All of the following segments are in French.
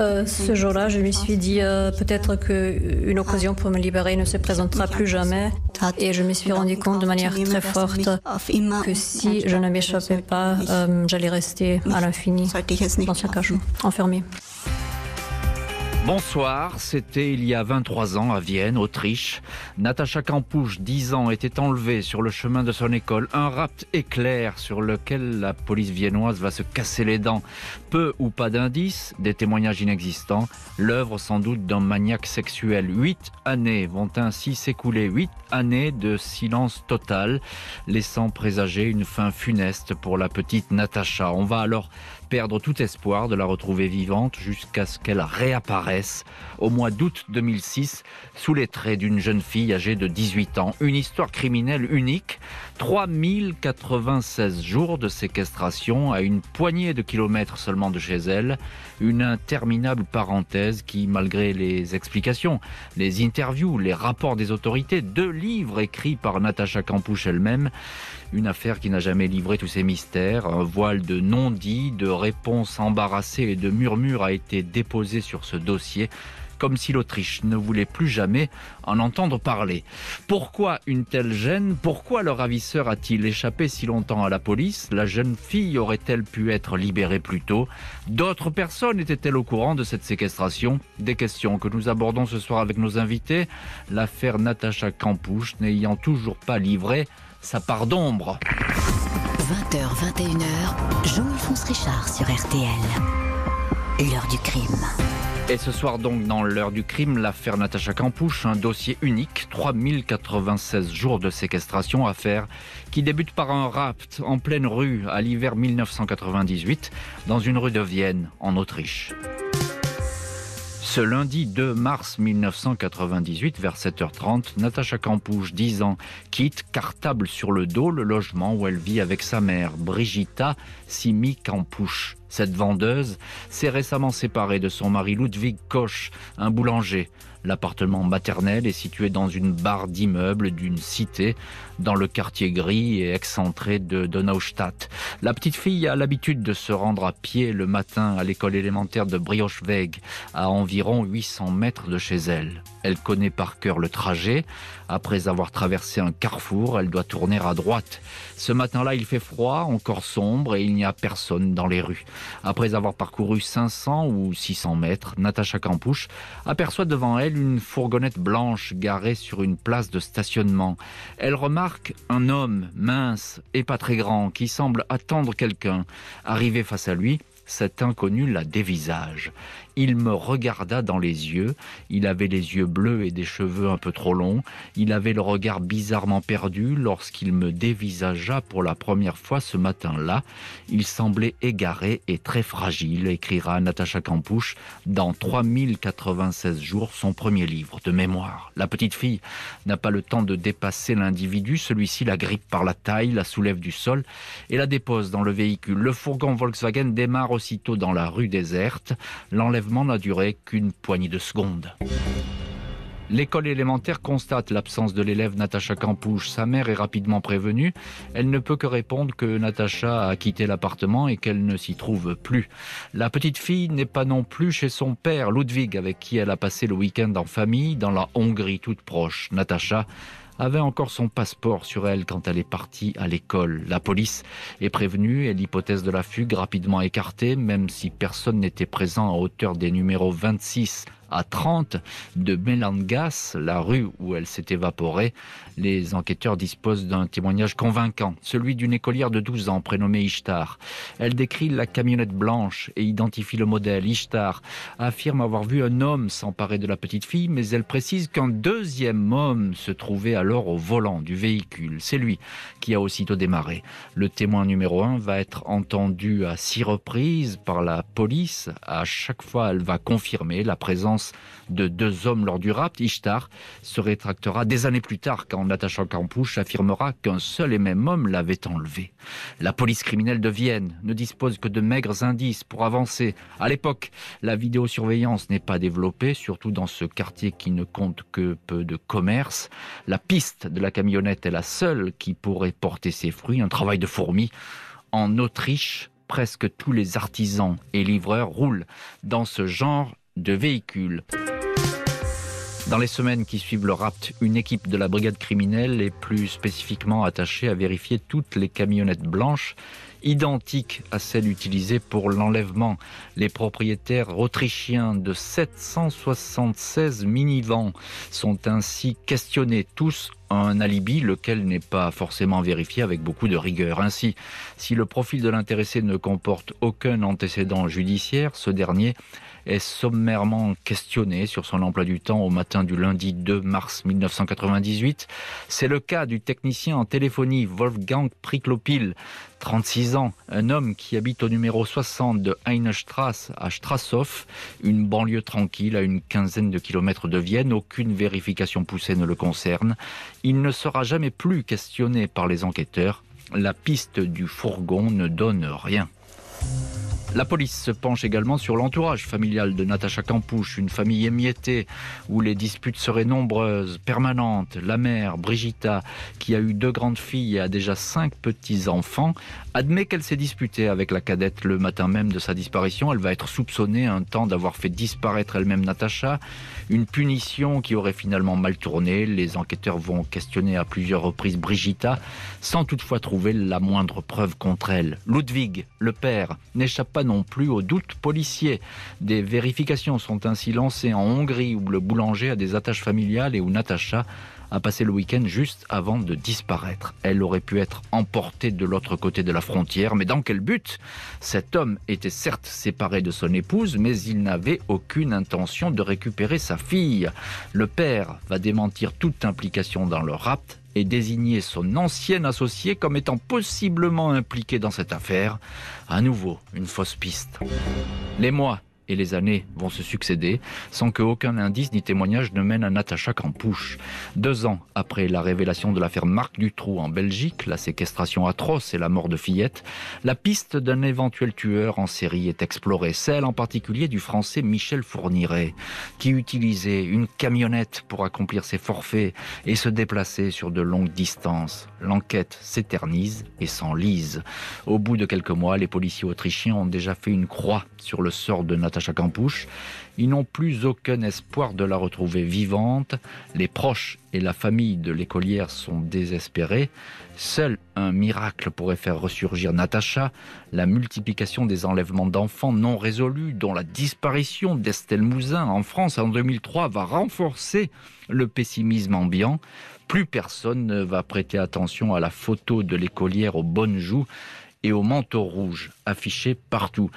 Euh, ce jour-là, je me suis dit euh, peut-être qu'une occasion pour me libérer ne se présentera plus jamais. Et je me suis rendu compte de manière très forte que si je ne m'échappais pas, euh, j'allais rester à l'infini dans ce cachot, enfermé. Bonsoir, c'était il y a 23 ans à Vienne, Autriche. Natacha Campouche, 10 ans, était enlevée sur le chemin de son école. Un rapt éclair sur lequel la police viennoise va se casser les dents. Peu ou pas d'indices, des témoignages inexistants, l'œuvre sans doute d'un maniaque sexuel. Huit années vont ainsi s'écouler, huit années de silence total, laissant présager une fin funeste pour la petite Natacha. On va alors perdre tout espoir de la retrouver vivante jusqu'à ce qu'elle réapparaisse au mois d'août 2006 sous les traits d'une jeune fille âgée de 18 ans. Une histoire criminelle unique, 3096 jours de séquestration à une poignée de kilomètres seulement de chez elle, une interminable parenthèse qui, malgré les explications, les interviews, les rapports des autorités, deux livres écrits par Natacha Campouche elle-même, une affaire qui n'a jamais livré tous ses mystères, un voile de non-dit, de réponse embarrassée et de murmures a été déposée sur ce dossier comme si l'Autriche ne voulait plus jamais en entendre parler. Pourquoi une telle gêne Pourquoi le ravisseur a-t-il échappé si longtemps à la police La jeune fille aurait-elle pu être libérée plus tôt D'autres personnes étaient-elles au courant de cette séquestration Des questions que nous abordons ce soir avec nos invités. L'affaire Natacha Campouche n'ayant toujours pas livré sa part d'ombre. 20h-21h, Jean-Alphonse Richard sur RTL. L'heure du crime. Et ce soir donc dans l'heure du crime, l'affaire Natacha Campouche, un dossier unique, 3096 jours de séquestration, affaire qui débute par un rapt en pleine rue à l'hiver 1998 dans une rue de Vienne en Autriche. Ce lundi 2 mars 1998, vers 7h30, Natacha Campouche, 10 ans, quitte, cartable sur le dos, le logement où elle vit avec sa mère, Brigitta Simi Campouche. Cette vendeuse s'est récemment séparée de son mari Ludwig Koch, un boulanger. L'appartement maternel est situé dans une barre d'immeubles d'une cité dans le quartier gris et excentré de Donaustadt. La petite fille a l'habitude de se rendre à pied le matin à l'école élémentaire de briocheweg à environ 800 mètres de chez elle. Elle connaît par cœur le trajet. Après avoir traversé un carrefour, elle doit tourner à droite. Ce matin-là, il fait froid, encore sombre et il n'y a personne dans les rues. Après avoir parcouru 500 ou 600 mètres, Natacha Campouche aperçoit devant elle une fourgonnette blanche garée sur une place de stationnement. Elle remarque un homme mince et pas très grand qui semble attendre quelqu'un. Arrivé face à lui, cet inconnu la dévisage. Il me regarda dans les yeux. Il avait les yeux bleus et des cheveux un peu trop longs. Il avait le regard bizarrement perdu lorsqu'il me dévisagea pour la première fois ce matin-là. Il semblait égaré et très fragile, écrira Natacha Campouche dans 3096 jours son premier livre de mémoire. La petite fille n'a pas le temps de dépasser l'individu. Celui-ci la grippe par la taille, la soulève du sol et la dépose dans le véhicule. Le fourgon Volkswagen démarre aussitôt dans la rue déserte. L'enlèvement n'a duré qu'une poignée de secondes. L'école élémentaire constate l'absence de l'élève Natacha Campouche. Sa mère est rapidement prévenue. Elle ne peut que répondre que Natacha a quitté l'appartement et qu'elle ne s'y trouve plus. La petite fille n'est pas non plus chez son père, Ludwig, avec qui elle a passé le week-end en famille dans la Hongrie toute proche. Natacha avait encore son passeport sur elle quand elle est partie à l'école. La police est prévenue et l'hypothèse de la fugue rapidement écartée, même si personne n'était présent à hauteur des numéros 26 à 30 de Mélangas, la rue où elle s'est évaporée. Les enquêteurs disposent d'un témoignage convaincant, celui d'une écolière de 12 ans prénommée Ishtar. Elle décrit la camionnette blanche et identifie le modèle. Ishtar affirme avoir vu un homme s'emparer de la petite fille, mais elle précise qu'un deuxième homme se trouvait alors au volant du véhicule. C'est lui qui a aussitôt démarré. Le témoin numéro 1 va être entendu à six reprises par la police. À chaque fois, elle va confirmer la présence de deux hommes lors du rapt, Ishtar se rétractera des années plus tard quand Natacha Campouche affirmera qu'un seul et même homme l'avait enlevé. La police criminelle de Vienne ne dispose que de maigres indices pour avancer. À l'époque, la vidéosurveillance n'est pas développée, surtout dans ce quartier qui ne compte que peu de commerces. La piste de la camionnette est la seule qui pourrait porter ses fruits, un travail de fourmi. En Autriche, presque tous les artisans et livreurs roulent dans ce genre de véhicules. Dans les semaines qui suivent le rapt, une équipe de la brigade criminelle est plus spécifiquement attachée à vérifier toutes les camionnettes blanches identique à celle utilisée pour l'enlèvement. Les propriétaires autrichiens de 776 minivans sont ainsi questionnés tous un alibi, lequel n'est pas forcément vérifié avec beaucoup de rigueur. Ainsi, si le profil de l'intéressé ne comporte aucun antécédent judiciaire, ce dernier est sommairement questionné sur son emploi du temps au matin du lundi 2 mars 1998. C'est le cas du technicien en téléphonie Wolfgang Priklopil, 36 un homme qui habite au numéro 60 de Heinestrasse à strasshof une banlieue tranquille à une quinzaine de kilomètres de Vienne. Aucune vérification poussée ne le concerne. Il ne sera jamais plus questionné par les enquêteurs. La piste du fourgon ne donne rien. La police se penche également sur l'entourage familial de Natacha Campouche, une famille émiettée où les disputes seraient nombreuses, permanentes. La mère, Brigitta, qui a eu deux grandes filles et a déjà cinq petits-enfants, admet qu'elle s'est disputée avec la cadette le matin même de sa disparition. Elle va être soupçonnée un temps d'avoir fait disparaître elle-même Natacha. Une punition qui aurait finalement mal tourné. Les enquêteurs vont questionner à plusieurs reprises Brigitta, sans toutefois trouver la moindre preuve contre elle. Ludwig, le père, n'échappe pas non plus aux doutes policiers. Des vérifications sont ainsi lancées en Hongrie, où le boulanger a des attaches familiales et où Natacha a passé le week-end juste avant de disparaître. Elle aurait pu être emportée de l'autre côté de la frontière, mais dans quel but Cet homme était certes séparé de son épouse, mais il n'avait aucune intention de récupérer sa fille. Le père va démentir toute implication dans le rapt et désigner son ancien associé comme étant possiblement impliqué dans cette affaire. À nouveau, une fausse piste. Les mois les années vont se succéder sans qu'aucun indice ni témoignage ne mène à Natacha Campouche. Deux ans après la révélation de l'affaire Marc Dutroux en Belgique, la séquestration atroce et la mort de Fillette, la piste d'un éventuel tueur en série est explorée, celle en particulier du français Michel Fourniret, qui utilisait une camionnette pour accomplir ses forfaits et se déplacer sur de longues distances. L'enquête s'éternise et s'enlise. Au bout de quelques mois, les policiers autrichiens ont déjà fait une croix sur le sort de Natacha chaque Campouche. Ils n'ont plus aucun espoir de la retrouver vivante. Les proches et la famille de l'écolière sont désespérés. Seul un miracle pourrait faire ressurgir Natacha. La multiplication des enlèvements d'enfants non résolus, dont la disparition d'Estelle Mouzin en France en 2003, va renforcer le pessimisme ambiant. Plus personne ne va prêter attention à la photo de l'écolière aux bonnes joues et au manteau rouge affiché partout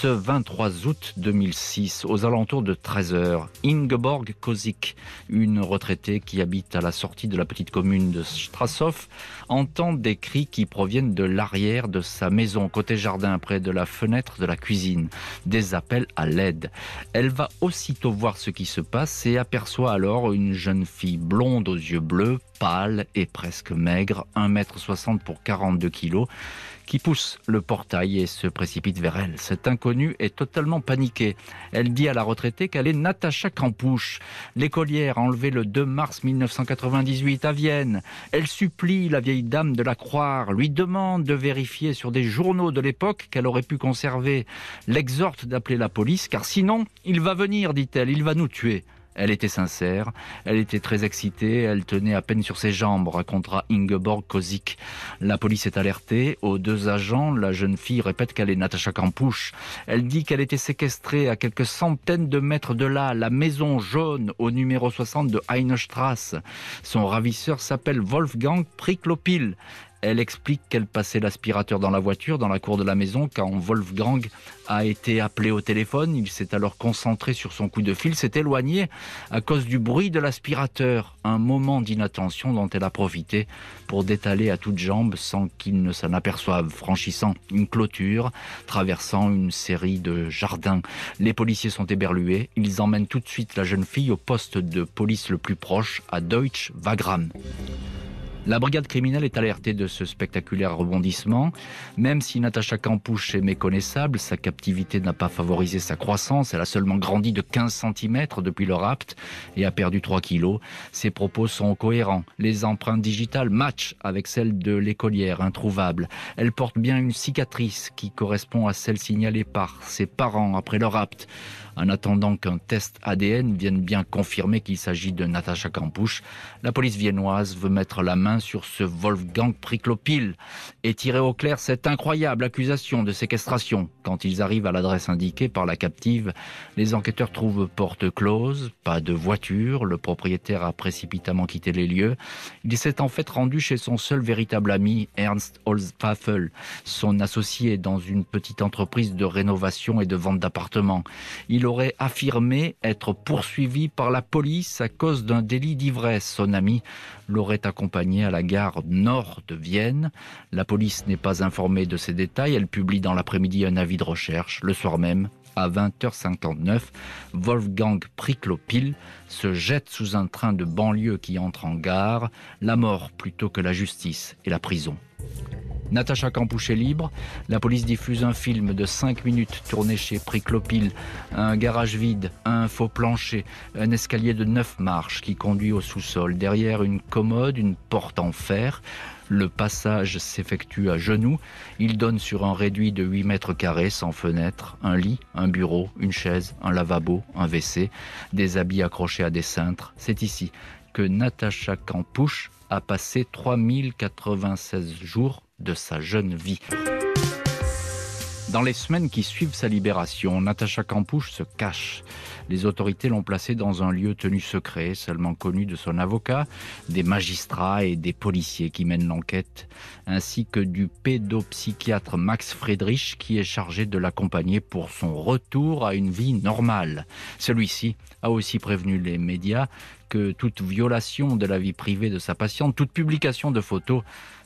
ce 23 août 2006, aux alentours de 13h, Ingeborg Kozik, une retraitée qui habite à la sortie de la petite commune de Strasov, entend des cris qui proviennent de l'arrière de sa maison, côté jardin, près de la fenêtre de la cuisine, des appels à l'aide. Elle va aussitôt voir ce qui se passe et aperçoit alors une jeune fille blonde aux yeux bleus, pâle et presque maigre, 1m60 pour 42 kg, qui pousse le portail et se précipite vers elle. Cette inconnue est totalement paniquée. Elle dit à la retraitée qu'elle est Natacha Campouche, l'écolière enlevée le 2 mars 1998 à Vienne. Elle supplie la vieille dame de la croire, lui demande de vérifier sur des journaux de l'époque qu'elle aurait pu conserver, l'exhorte d'appeler la police car sinon il va venir, dit-elle, il va nous tuer. Elle était sincère, elle était très excitée, elle tenait à peine sur ses jambes, racontera Ingeborg Kozik. La police est alertée. Aux deux agents, la jeune fille répète qu'elle est Natacha Campouche. Elle dit qu'elle était séquestrée à quelques centaines de mètres de là, la maison jaune au numéro 60 de Heinestrasse. Son ravisseur s'appelle Wolfgang Priklopil. Elle explique qu'elle passait l'aspirateur dans la voiture, dans la cour de la maison, quand Wolfgang a été appelé au téléphone. Il s'est alors concentré sur son coup de fil, s'est éloigné à cause du bruit de l'aspirateur. Un moment d'inattention dont elle a profité pour détaler à toutes jambes sans qu'il ne s'en aperçoive, franchissant une clôture, traversant une série de jardins. Les policiers sont éberlués. Ils emmènent tout de suite la jeune fille au poste de police le plus proche, à Deutsch Wagram. La brigade criminelle est alertée de ce spectaculaire rebondissement. Même si Natacha Campouche est méconnaissable, sa captivité n'a pas favorisé sa croissance. Elle a seulement grandi de 15 cm depuis le rapt et a perdu 3 kilos. Ses propos sont cohérents. Les empreintes digitales matchent avec celles de l'écolière, introuvable. Elle porte bien une cicatrice qui correspond à celle signalée par ses parents après le rapt. En attendant qu'un test ADN vienne bien confirmer qu'il s'agit de Natacha Campouche, la police viennoise veut mettre la main sur ce Wolfgang Priclopil et tirer au clair cette incroyable accusation de séquestration. Quand ils arrivent à l'adresse indiquée par la captive, les enquêteurs trouvent porte close, pas de voiture, le propriétaire a précipitamment quitté les lieux. Il s'est en fait rendu chez son seul véritable ami, Ernst Holzpfaffel, son associé dans une petite entreprise de rénovation et de vente d'appartements. Il aurait affirmé être poursuivi par la police à cause d'un délit d'ivresse. Son ami l'aurait accompagné à la gare nord de Vienne. La police n'est pas informée de ces détails. Elle publie dans l'après-midi un avis de recherche. Le soir même, à 20h59, Wolfgang Priklopil se jette sous un train de banlieue qui entre en gare. La mort plutôt que la justice et la prison. Natacha Campouche est libre. La police diffuse un film de 5 minutes tourné chez Priclopil, un garage vide, un faux plancher, un escalier de 9 marches qui conduit au sous-sol. Derrière une commode, une porte en fer. Le passage s'effectue à genoux. Il donne sur un réduit de 8 mètres carrés sans fenêtre, un lit, un bureau, une chaise, un lavabo, un WC, des habits accrochés à des cintres. C'est ici que Natacha Campouche a passé 3096 jours de sa jeune vie. Dans les semaines qui suivent sa libération, Natacha Campouche se cache. Les autorités l'ont placée dans un lieu tenu secret, seulement connu de son avocat, des magistrats et des policiers qui mènent l'enquête, ainsi que du pédopsychiatre Max Friedrich qui est chargé de l'accompagner pour son retour à une vie normale. Celui-ci a aussi prévenu les médias que toute violation de la vie privée de sa patiente, toute publication de photos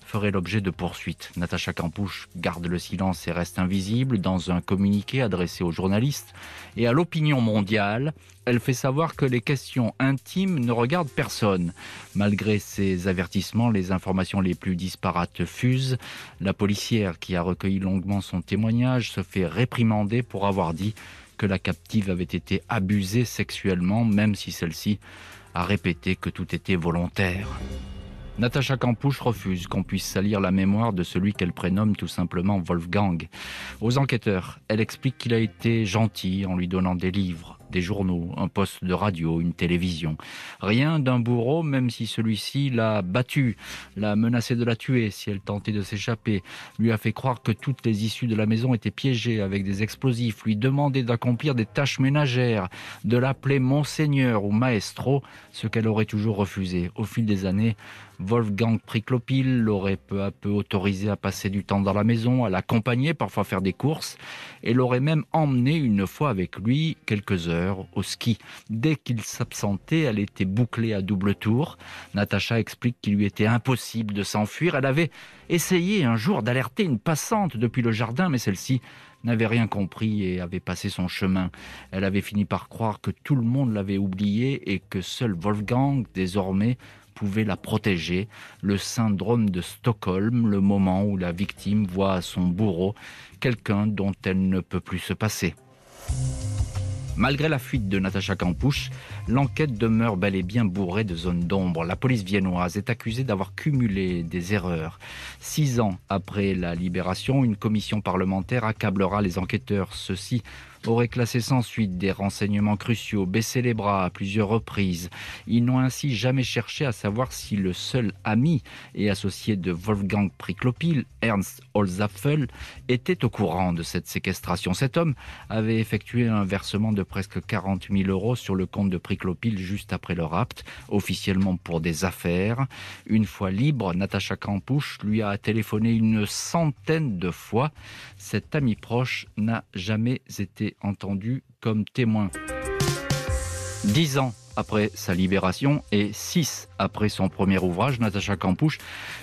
ferait l'objet de poursuites. Natacha Campouche garde le silence et reste invisible. Dans un communiqué adressé aux journalistes et à l'opinion mondiale, elle fait savoir que les questions intimes ne regardent personne. Malgré ces avertissements, les informations les plus disparates fusent. La policière qui a recueilli longuement son témoignage se fait réprimander pour avoir dit que la captive avait été abusée sexuellement, même si celle-ci a répété que tout était volontaire. Natacha Campouche refuse qu'on puisse salir la mémoire de celui qu'elle prénomme tout simplement Wolfgang. Aux enquêteurs, elle explique qu'il a été gentil en lui donnant des livres des journaux, un poste de radio, une télévision. Rien d'un bourreau, même si celui-ci l'a battue, l'a menacée de la tuer si elle tentait de s'échapper, lui a fait croire que toutes les issues de la maison étaient piégées avec des explosifs, lui demandait d'accomplir des tâches ménagères, de l'appeler monseigneur ou maestro, ce qu'elle aurait toujours refusé. Au fil des années, Wolfgang Priclopil l'aurait peu à peu autorisé à passer du temps dans la maison, à l'accompagner, parfois faire des courses, et l'aurait même emmené une fois avec lui quelques heures au ski. Dès qu'il s'absentait, elle était bouclée à double tour. Natacha explique qu'il lui était impossible de s'enfuir. Elle avait essayé un jour d'alerter une passante depuis le jardin, mais celle-ci n'avait rien compris et avait passé son chemin. Elle avait fini par croire que tout le monde l'avait oubliée et que seul Wolfgang, désormais, pouvait la protéger. Le syndrome de Stockholm, le moment où la victime voit à son bourreau quelqu'un dont elle ne peut plus se passer. Malgré la fuite de Natacha Campouche, l'enquête demeure bel et bien bourrée de zones d'ombre. La police viennoise est accusée d'avoir cumulé des erreurs. Six ans après la libération, une commission parlementaire accablera les enquêteurs. ceux aurait classé sans suite des renseignements cruciaux, baissé les bras à plusieurs reprises. Ils n'ont ainsi jamais cherché à savoir si le seul ami et associé de Wolfgang Priklopil, Ernst Holzapfel, était au courant de cette séquestration. Cet homme avait effectué un versement de presque 40 000 euros sur le compte de Priklopil juste après le rapt, officiellement pour des affaires. Une fois libre, Natacha Kampusch lui a téléphoné une centaine de fois. Cet ami proche n'a jamais été entendu comme témoin. Dix ans après sa libération et 6 après son premier ouvrage, Natacha Campouche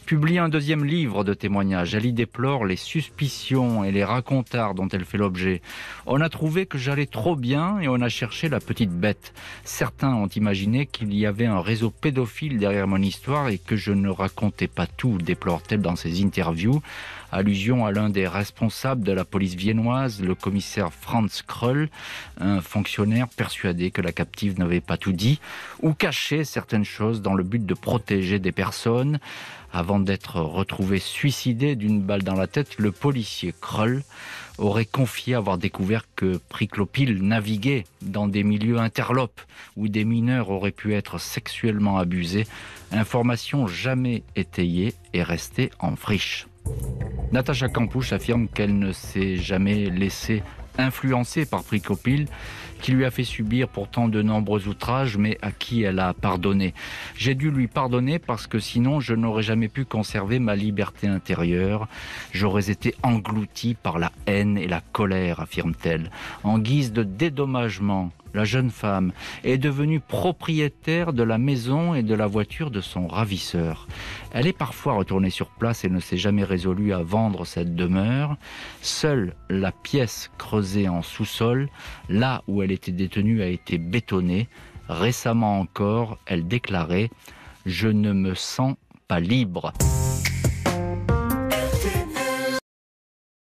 publie un deuxième livre de témoignages. Elle y déplore les suspicions et les racontards dont elle fait l'objet. On a trouvé que j'allais trop bien et on a cherché la petite bête. Certains ont imaginé qu'il y avait un réseau pédophile derrière mon histoire et que je ne racontais pas tout, déplore-t-elle dans ses interviews. Allusion à l'un des responsables de la police viennoise, le commissaire Franz Krull, un fonctionnaire persuadé que la captive n'avait pas tout dit ou cacher certaines choses dans le but de protéger des personnes. Avant d'être retrouvé suicidé d'une balle dans la tête, le policier Krull aurait confié avoir découvert que Priclopil naviguait dans des milieux interlopes où des mineurs auraient pu être sexuellement abusés, information jamais étayée et restée en friche. Natacha Campouche affirme qu'elle ne s'est jamais laissée influencer par Priclopil qui lui a fait subir pourtant de nombreux outrages, mais à qui elle a pardonné. J'ai dû lui pardonner parce que sinon je n'aurais jamais pu conserver ma liberté intérieure. J'aurais été englouti par la haine et la colère, affirme-t-elle. En guise de dédommagement, la jeune femme, est devenue propriétaire de la maison et de la voiture de son ravisseur. Elle est parfois retournée sur place et ne s'est jamais résolue à vendre cette demeure. Seule la pièce creusée en sous-sol, là où elle était détenue, a été bétonnée. Récemment encore, elle déclarait ⁇ Je ne me sens pas libre ⁇